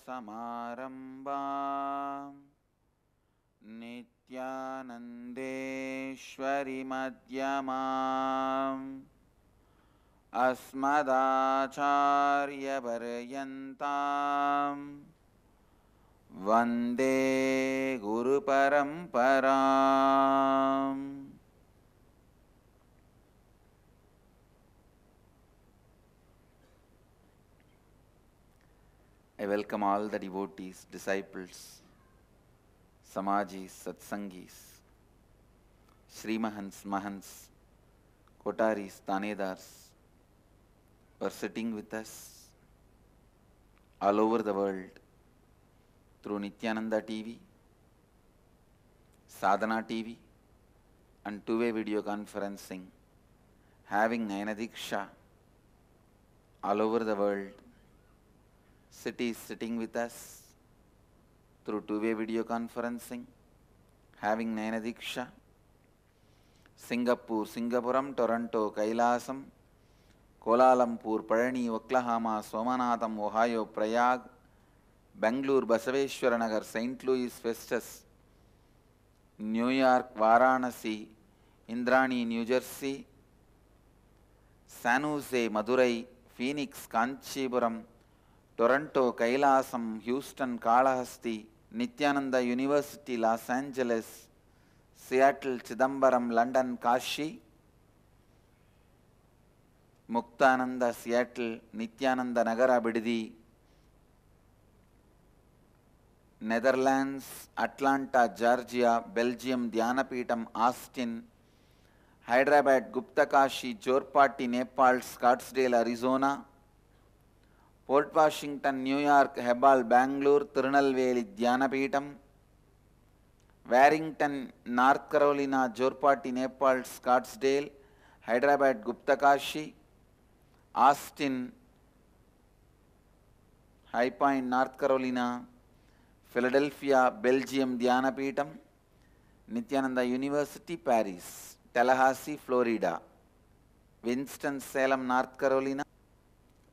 समारम्भा नित्यानन्देश्वरि मध्यमा अस्मदाचार्यभर्यन्ताम् वन्दे गुरुपरम्परा I welcome all the devotees, disciples, samajis, satsangis, Srimahans, Mahans, Kotaris, Tanedars who are sitting with us all over the world through Nityananda TV, Sadhana TV and two-way video conferencing having Nayanadiksha all over the world city is sitting with us through two-way video conferencing, having Nayana Diksha, Singapore, Singapuram, Toronto, Kailasam, Kuala Lumpur, Palani, Oklahoma, Somanatham, Ohio, Prayag, Bangalore, Basaveshwaranagar, St. Louis, Festus, New York, Varanasi, Indrani, New Jersey, San Jose, Madurai, Phoenix, Kanchipuram, Toronto Kailasam Houston Kalahasti Nityananda University Los Angeles Seattle Chidambaram London Kashi Muktananda Seattle Nityananda Nagar Bidadi Netherlands Atlanta Georgia Belgium Dhyanapeetam Austin Hyderabad Guptakashi Jorpati Nepal Scottsdale Arizona Port Washington New York Hebbal Bengaluru Tirunelveli Dhyanapeetam Warrington North Carolina Jorpati Nepal Scottsdale Hyderabad Guptakashi Austin High Point North Carolina Philadelphia Belgium Dhyanapeetam Nityananda University Paris Tallahassee Florida Winston Salem North Carolina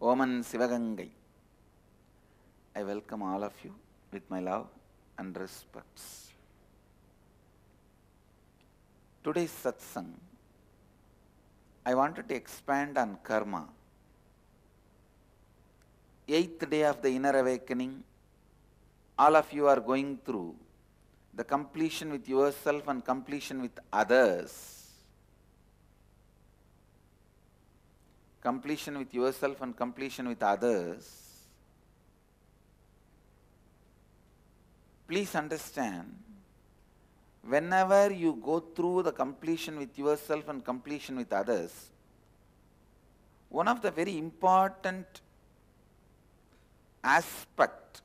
Oman Sivagangai. I welcome all of you with my love and respects. Today's satsang, I wanted to expand on karma. Eighth day of the inner awakening, all of you are going through the completion with yourself and completion with others completion with yourself and completion with others, please understand whenever you go through the completion with yourself and completion with others, one of the very important aspect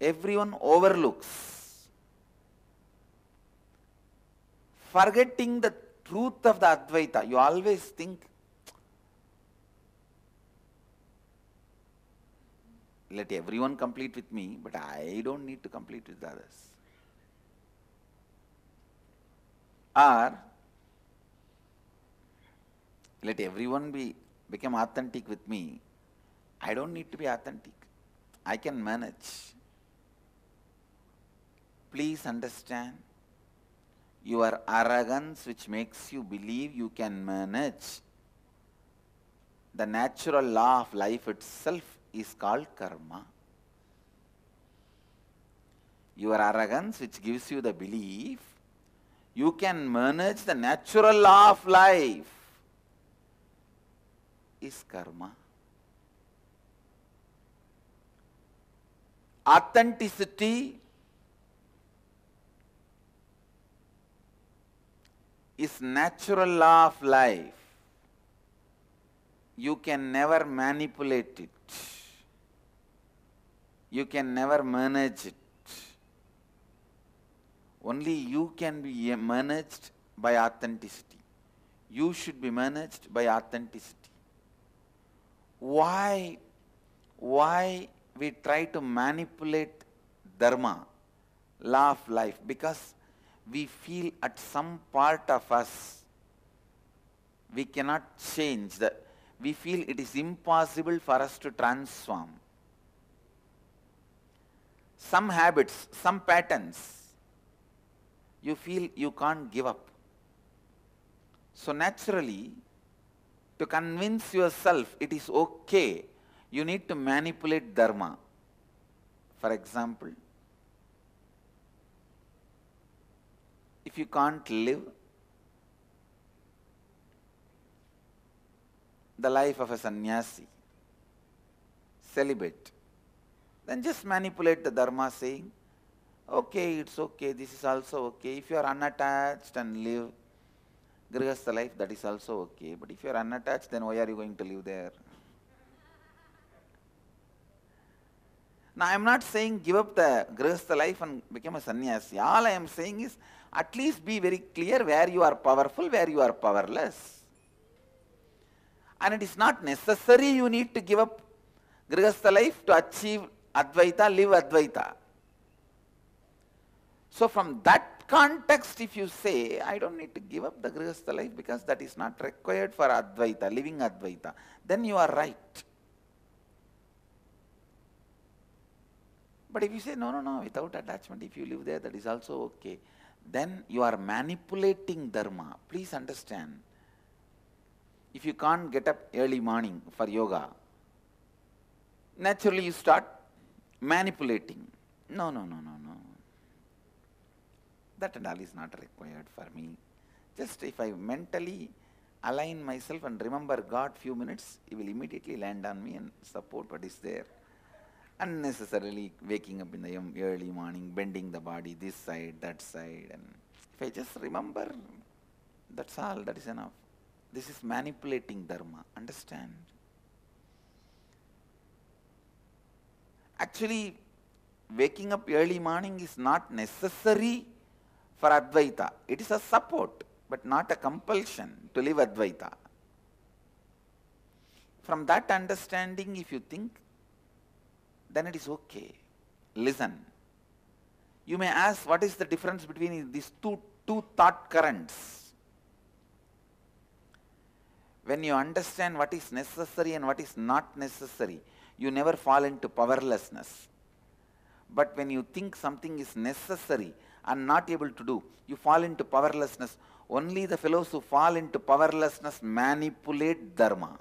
everyone overlooks, forgetting the truth of the Advaita. You always think let everyone complete with me, but I don't need to complete with the others. Or let everyone be become authentic with me. I don't need to be authentic. I can manage. Please understand your arrogance which makes you believe you can manage. The natural law of life itself is called karma. Your arrogance which gives you the belief, you can manage the natural law of life is karma. Authenticity is natural law of life. You can never manipulate it you can never manage it. Only you can be managed by authenticity. You should be managed by authenticity. Why, why we try to manipulate dharma, law of life? Because we feel at some part of us, we cannot change. The, we feel it is impossible for us to transform some habits, some patterns, you feel you can't give up. So naturally, to convince yourself it is okay, you need to manipulate dharma. For example, if you can't live the life of a sannyasi, celibate, then just manipulate the dharma saying, okay, it's okay, this is also okay. If you are unattached and live grihastha life, that is also okay. But if you are unattached, then why are you going to live there? Now, I am not saying give up the grihastha life and become a sannyasi. All I am saying is at least be very clear where you are powerful, where you are powerless. And it is not necessary you need to give up grihastha life to achieve Advaita, live Advaita. So from that context, if you say, I don't need to give up the Grihastha life because that is not required for Advaita, living Advaita, then you are right. But if you say, no, no, no, without attachment, if you live there, that is also okay, then you are manipulating Dharma. Please understand. If you can't get up early morning for yoga, naturally you start manipulating. No, no, no, no, no. That and all is not required for me. Just if I mentally align myself and remember God few minutes, He will immediately land on me and support what is there. Unnecessarily waking up in the early morning, bending the body this side, that side. And if I just remember, that's all, that is enough. This is manipulating dharma, understand? Actually, waking up early morning is not necessary for Advaita. It is a support, but not a compulsion to live Advaita. From that understanding, if you think, then it is okay. Listen. You may ask, what is the difference between these two, two thought currents? When you understand what is necessary and what is not necessary, you never fall into powerlessness. But when you think something is necessary and not able to do, you fall into powerlessness. Only the fellows who fall into powerlessness manipulate dharma.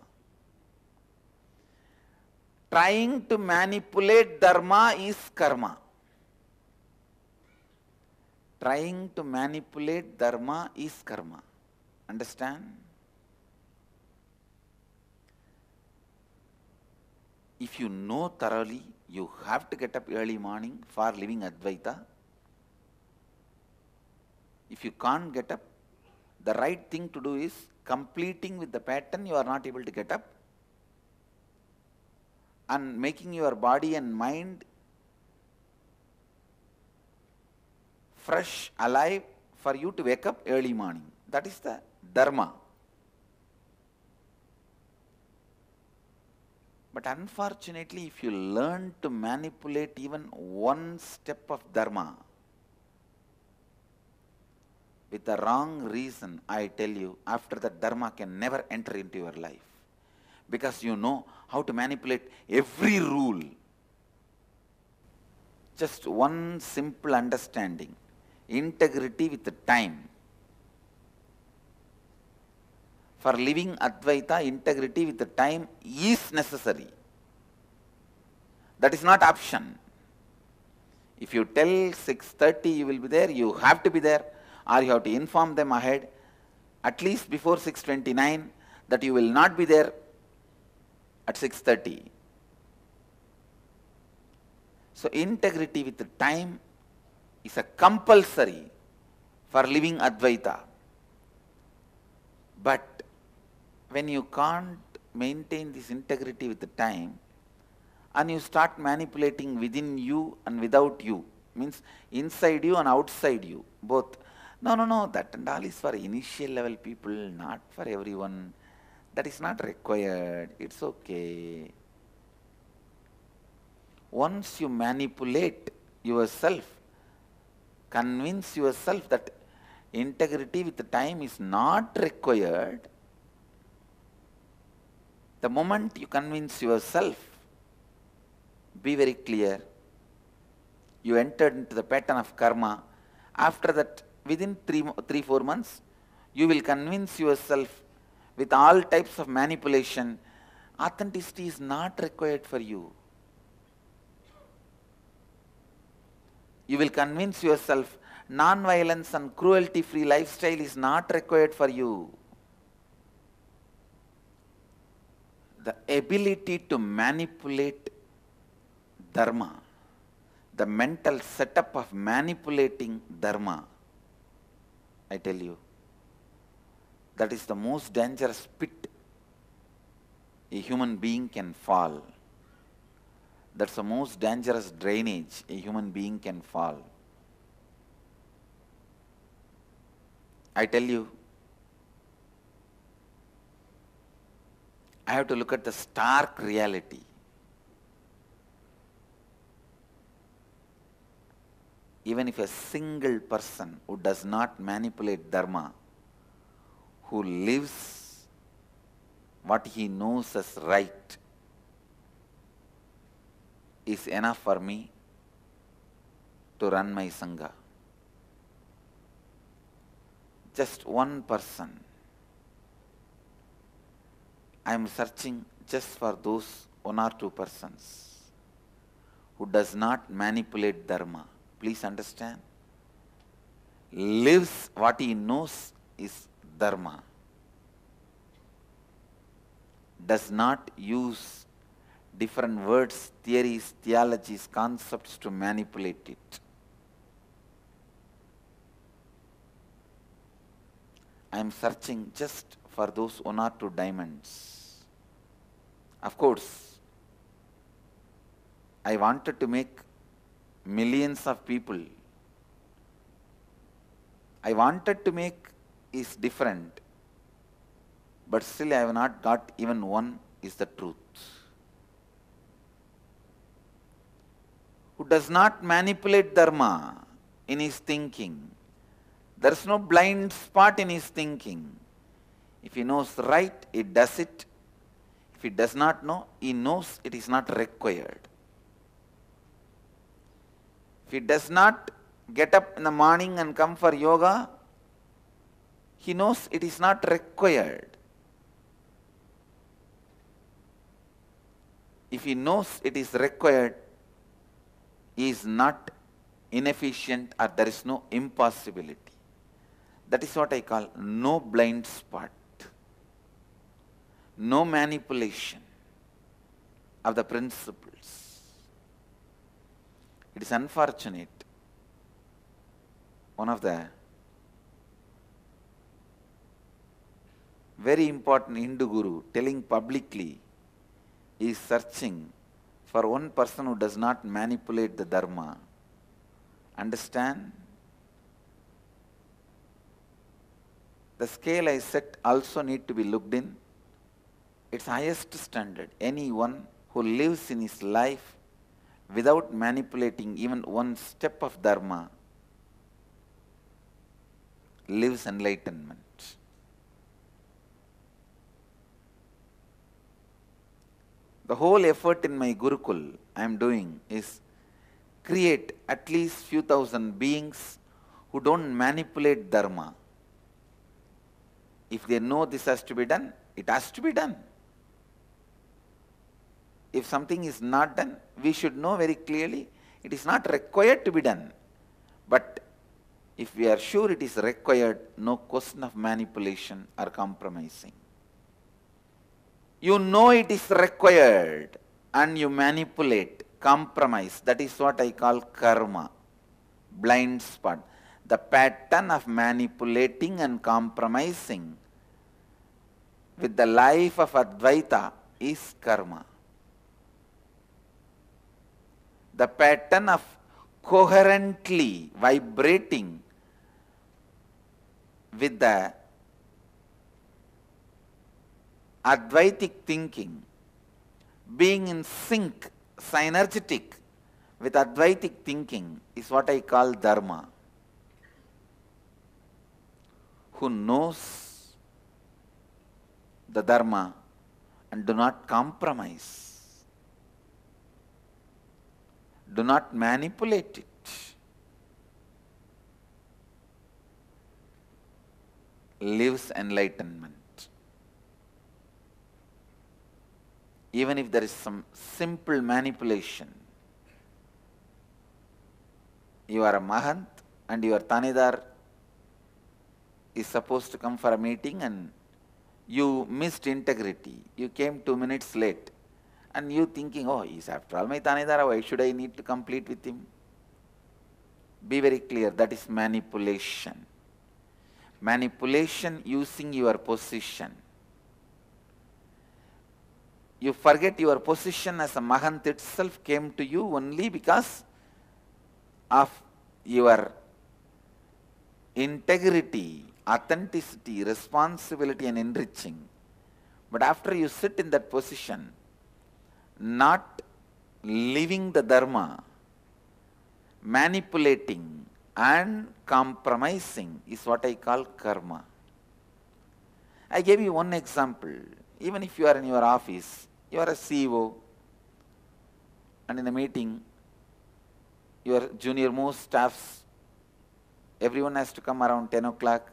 Trying to manipulate dharma is karma. Trying to manipulate dharma is karma. Understand? if you know thoroughly, you have to get up early morning for living Advaita. If you can't get up, the right thing to do is completing with the pattern you are not able to get up and making your body and mind fresh, alive for you to wake up early morning. That is the dharma. But unfortunately, if you learn to manipulate even one step of dharma with the wrong reason, I tell you, after that dharma can never enter into your life. Because you know how to manipulate every rule. Just one simple understanding. Integrity with the time. for living Advaita integrity with the time is necessary. That is not option. If you tell 6.30 you will be there, you have to be there or you have to inform them ahead at least before 6.29 that you will not be there at 6.30. So integrity with the time is a compulsory for living Advaita. But when you can't maintain this integrity with the time and you start manipulating within you and without you, means inside you and outside you, both. No, no, no, that and all is for initial level people, not for everyone. That is not required. It's okay. Once you manipulate yourself, convince yourself that integrity with the time is not required, the moment you convince yourself, be very clear, you entered into the pattern of karma. After that, within three, three, four months, you will convince yourself with all types of manipulation, authenticity is not required for you. You will convince yourself non-violence and cruelty-free lifestyle is not required for you. the ability to manipulate dharma, the mental setup of manipulating dharma, I tell you, that is the most dangerous pit a human being can fall. That's the most dangerous drainage a human being can fall. I tell you, I have to look at the stark reality. Even if a single person who does not manipulate Dharma, who lives what he knows as right, is enough for me to run my Sangha. Just one person I am searching just for those one or two persons who does not manipulate dharma. Please understand. Lives what he knows is dharma. Does not use different words, theories, theologies, concepts to manipulate it. I am searching just for those one or two diamonds. Of course, I wanted to make millions of people. I wanted to make is different, but still I have not got even one is the truth. Who does not manipulate dharma in his thinking. There is no blind spot in his thinking. If he knows right, he does it. If he does not know, he knows it is not required. If he does not get up in the morning and come for yoga, he knows it is not required. If he knows it is required, he is not inefficient or there is no impossibility. That is what I call no blind spot no manipulation of the principles. It is unfortunate. One of the very important Hindu guru telling publicly is searching for one person who does not manipulate the Dharma. Understand? The scale I set also need to be looked in its highest standard, anyone who lives in his life without manipulating even one step of dharma lives enlightenment. The whole effort in my Gurukul I am doing is create at least few thousand beings who don't manipulate dharma. If they know this has to be done, it has to be done. If something is not done, we should know very clearly it is not required to be done. But if we are sure it is required, no question of manipulation or compromising. You know it is required and you manipulate, compromise. That is what I call karma, blind spot. The pattern of manipulating and compromising with the life of Advaita is karma the pattern of coherently vibrating with the Advaitic thinking, being in sync, synergetic with Advaitic thinking is what I call Dharma. Who knows the Dharma and do not compromise do not manipulate it. Lives enlightenment. Even if there is some simple manipulation, you are a Mahant and your Tanidar is supposed to come for a meeting and you missed integrity, you came two minutes late. And you thinking, oh, he's after all my Tanidara, why should I need to complete with him? Be very clear, that is manipulation. Manipulation using your position. You forget your position as a Mahant itself came to you only because of your integrity, authenticity, responsibility and enriching. But after you sit in that position, not living the dharma, manipulating and compromising is what I call karma. I gave you one example. Even if you are in your office, you are a CEO, and in a meeting, your junior most staffs, everyone has to come around 10 o'clock.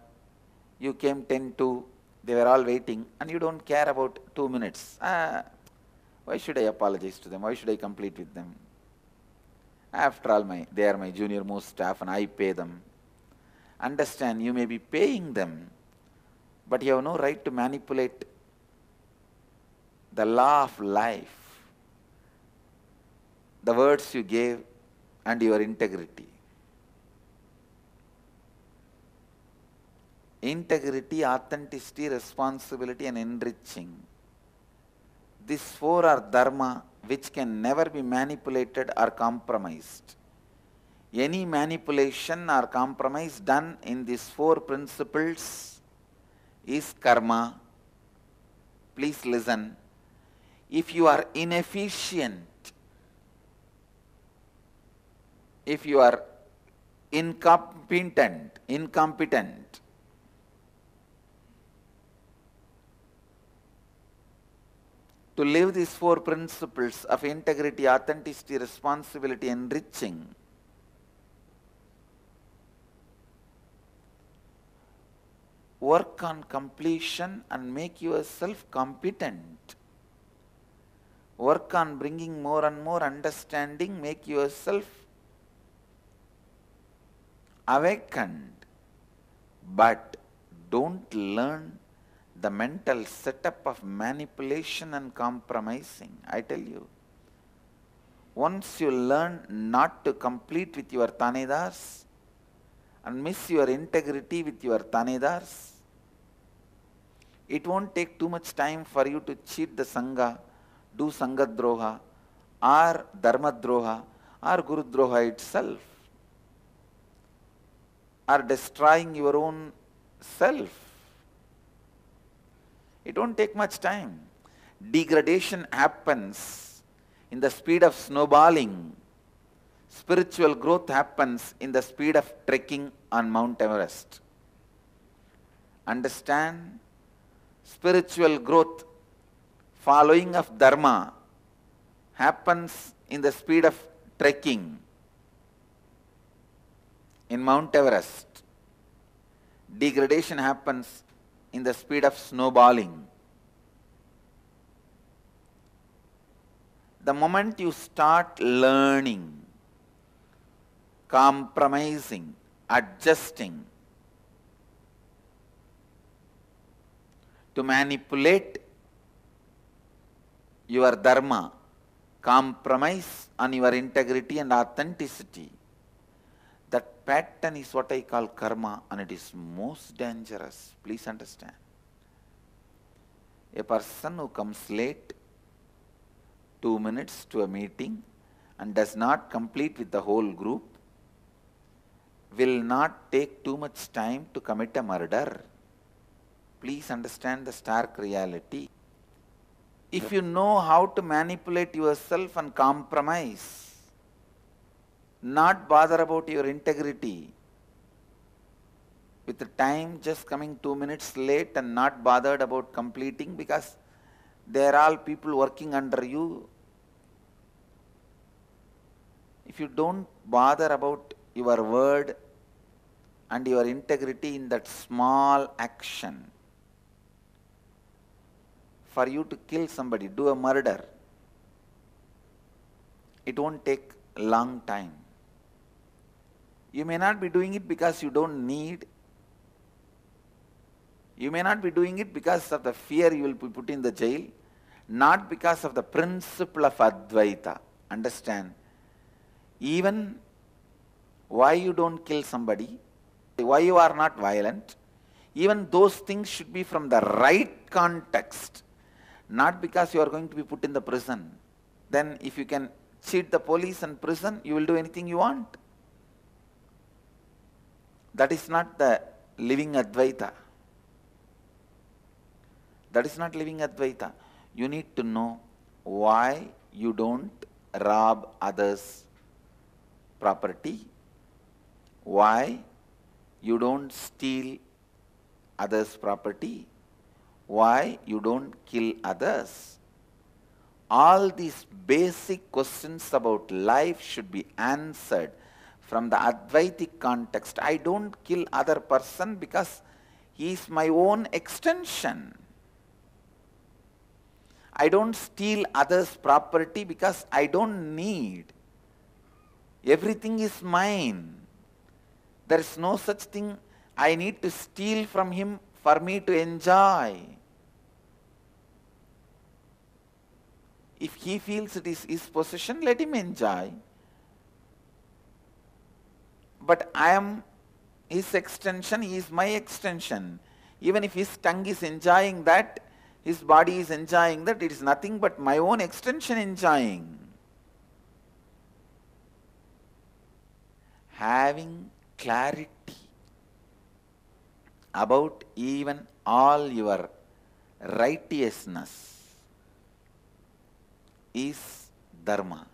You came 10 to, they were all waiting, and you don't care about two minutes. Ah, why should I apologize to them? Why should I complete with them? After all, my, they are my junior most staff and I pay them. Understand, you may be paying them, but you have no right to manipulate the law of life, the words you gave, and your integrity. Integrity, authenticity, responsibility, and enriching. These four are dharma which can never be manipulated or compromised. Any manipulation or compromise done in these four principles is karma. Please listen. If you are inefficient, if you are incompetent, incompetent, to live these four principles of integrity, authenticity, responsibility, enriching. Work on completion and make yourself competent. Work on bringing more and more understanding, make yourself awakened. But don't learn the mental setup of manipulation and compromising. I tell you, once you learn not to complete with your tanedars and miss your integrity with your tanedars, it won't take too much time for you to cheat the Sangha, do Sangadroha or Dharmadroha or Gurudroha itself, or destroying your own self It don't take much time. Degradation happens in the speed of snowballing. Spiritual growth happens in the speed of trekking on Mount Everest. Understand? Spiritual growth, following of dharma, happens in the speed of trekking in Mount Everest. Degradation happens in the speed of snowballing. The moment you start learning, compromising, adjusting, to manipulate your dharma, compromise on your integrity and authenticity, pattern is what I call karma and it is most dangerous. Please understand. A person who comes late, two minutes to a meeting and does not complete with the whole group, will not take too much time to commit a murder. Please understand the stark reality. If you know how to manipulate yourself and compromise, not bother about your integrity. With the time just coming two minutes late and not bothered about completing because they are all people working under you. If you don't bother about your word and your integrity in that small action, for you to kill somebody, do a murder, it won't take long time you may not be doing it because you don't need. You may not be doing it because of the fear you will be put in the jail, not because of the principle of Advaita. Understand? Even why you don't kill somebody, why you are not violent, even those things should be from the right context, not because you are going to be put in the prison. Then if you can cheat the police and prison, you will do anything you want. That is not the living Advaita. That is not living Advaita. You need to know why you don't rob others' property, why you don't steal others' property, why you don't kill others. All these basic questions about life should be answered from the Advaitic context. I don't kill other person because he is my own extension. I don't steal others' property because I don't need. Everything is mine. There is no such thing I need to steal from him for me to enjoy. If he feels it is his possession, let him enjoy but I am his extension, he is my extension. Even if his tongue is enjoying that, his body is enjoying that, it is nothing but my own extension enjoying. Having clarity about even all your righteousness is dharma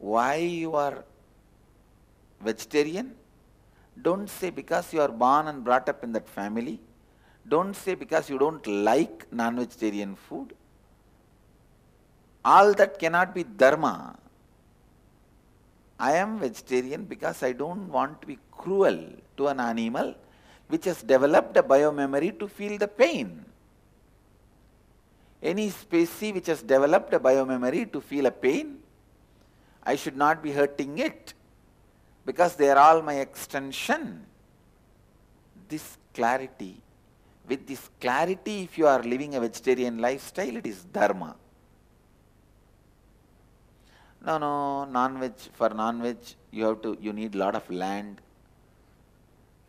why you are vegetarian. Don't say because you are born and brought up in that family. Don't say because you don't like non-vegetarian food. All that cannot be dharma. I am vegetarian because I don't want to be cruel to an animal which has developed a bio-memory to feel the pain. Any species which has developed a bio-memory to feel a pain I should not be hurting it because they are all my extension. This clarity, with this clarity if you are living a vegetarian lifestyle, it is dharma. No, no, non-veg, for non-veg you have to, you need lot of land.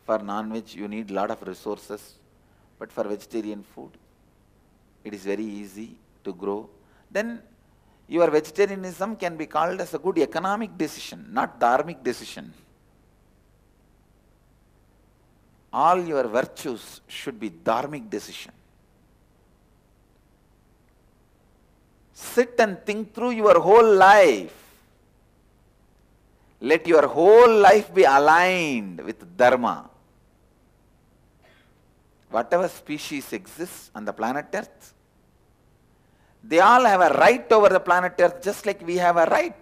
For non-veg you need lot of resources. But for vegetarian food, it is very easy to grow. Then your vegetarianism can be called as a good economic decision, not dharmic decision. All your virtues should be dharmic decision. Sit and think through your whole life. Let your whole life be aligned with dharma. Whatever species exists on the planet earth, they all have a right over the planet Earth just like we have a right.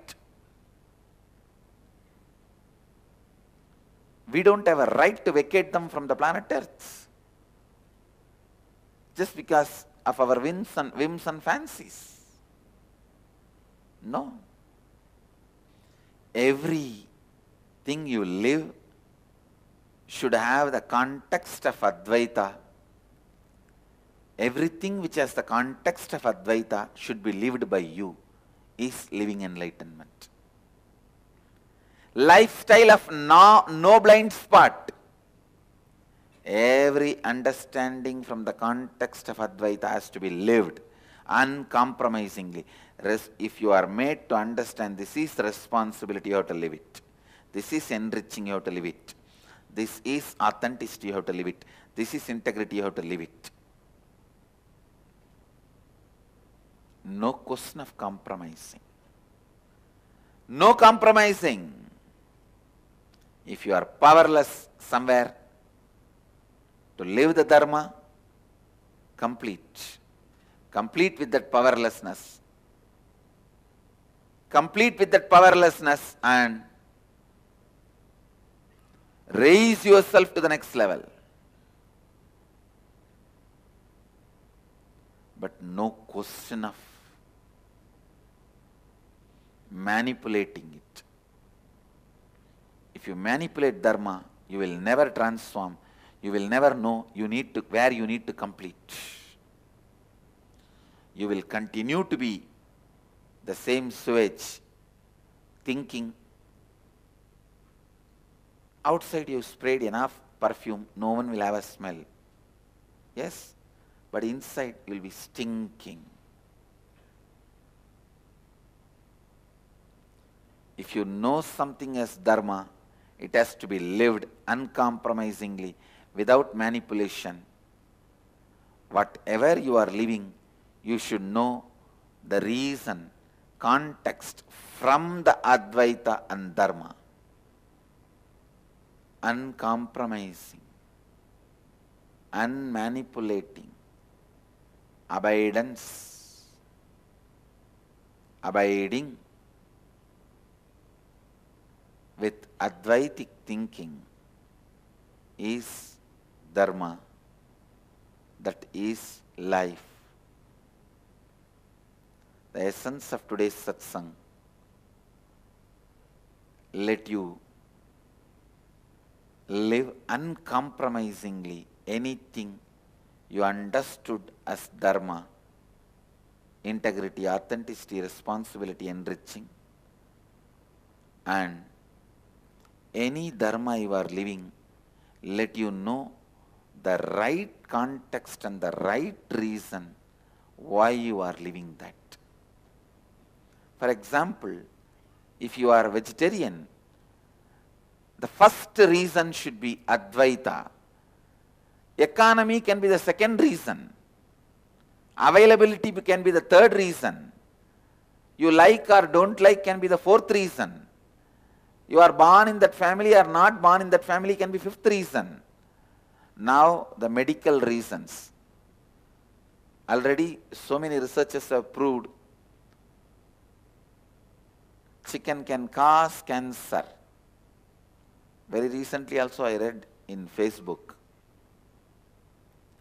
We don't have a right to vacate them from the planet Earth just because of our whims and, whims and fancies. No. Everything you live should have the context of Advaita Everything which has the context of Advaita should be lived by you is living enlightenment. Lifestyle of no, no blind spot. Every understanding from the context of Advaita has to be lived uncompromisingly. If you are made to understand this is responsibility, you have to live it. This is enriching, you have to live it. This is authenticity, you have to live it. This is integrity, you have to live it. No question of compromising. No compromising. If you are powerless somewhere to live the dharma, complete. Complete with that powerlessness. Complete with that powerlessness and raise yourself to the next level. But no question of manipulating it. If you manipulate dharma, you will never transform, you will never know you need to, where you need to complete. You will continue to be the same sewage, thinking, outside you sprayed enough perfume, no one will have a smell. Yes? But inside you will be stinking. If you know something as dharma, it has to be lived uncompromisingly, without manipulation. Whatever you are living, you should know the reason, context from the Advaita and Dharma. Uncompromising, unmanipulating, abidance, abiding with Advaitic thinking is Dharma, that is life. The essence of today's satsang, let you live uncompromisingly anything you understood as Dharma, integrity, authenticity, responsibility, enriching, and any dharma you are living, let you know the right context and the right reason why you are living that. For example, if you are vegetarian, the first reason should be Advaita. Economy can be the second reason. Availability can be the third reason. You like or don't like can be the fourth reason you are born in that family or not born in that family can be fifth reason. Now the medical reasons. Already so many researchers have proved chicken can cause cancer. Very recently also I read in Facebook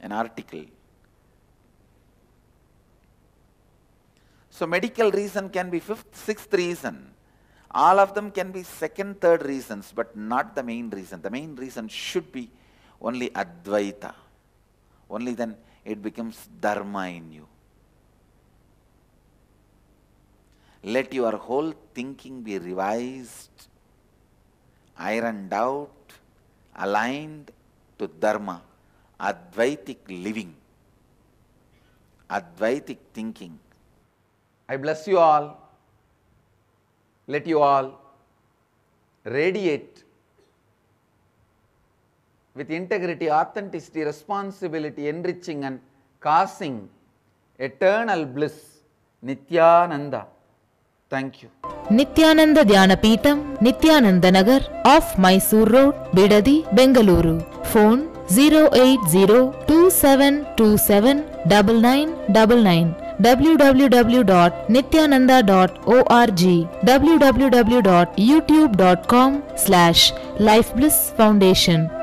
an article. So medical reason can be fifth, sixth reason. All of them can be second, third reasons, but not the main reason. The main reason should be only Advaita. Only then it becomes Dharma in you. Let your whole thinking be revised, ironed out, aligned to Dharma, Advaitic living, Advaitic thinking. I bless you all. let you all radiate with integrity, authenticity, responsibility, enriching and causing eternal bliss. Nityananda. Thank you. Nityananda Dhyanapeetam Nityananda Nagar off Mysore road Bidadi Bengaluru phone zero eight zero two seven two seven double nine double nine www.nityananda.org, www.youtube.com slash Foundation.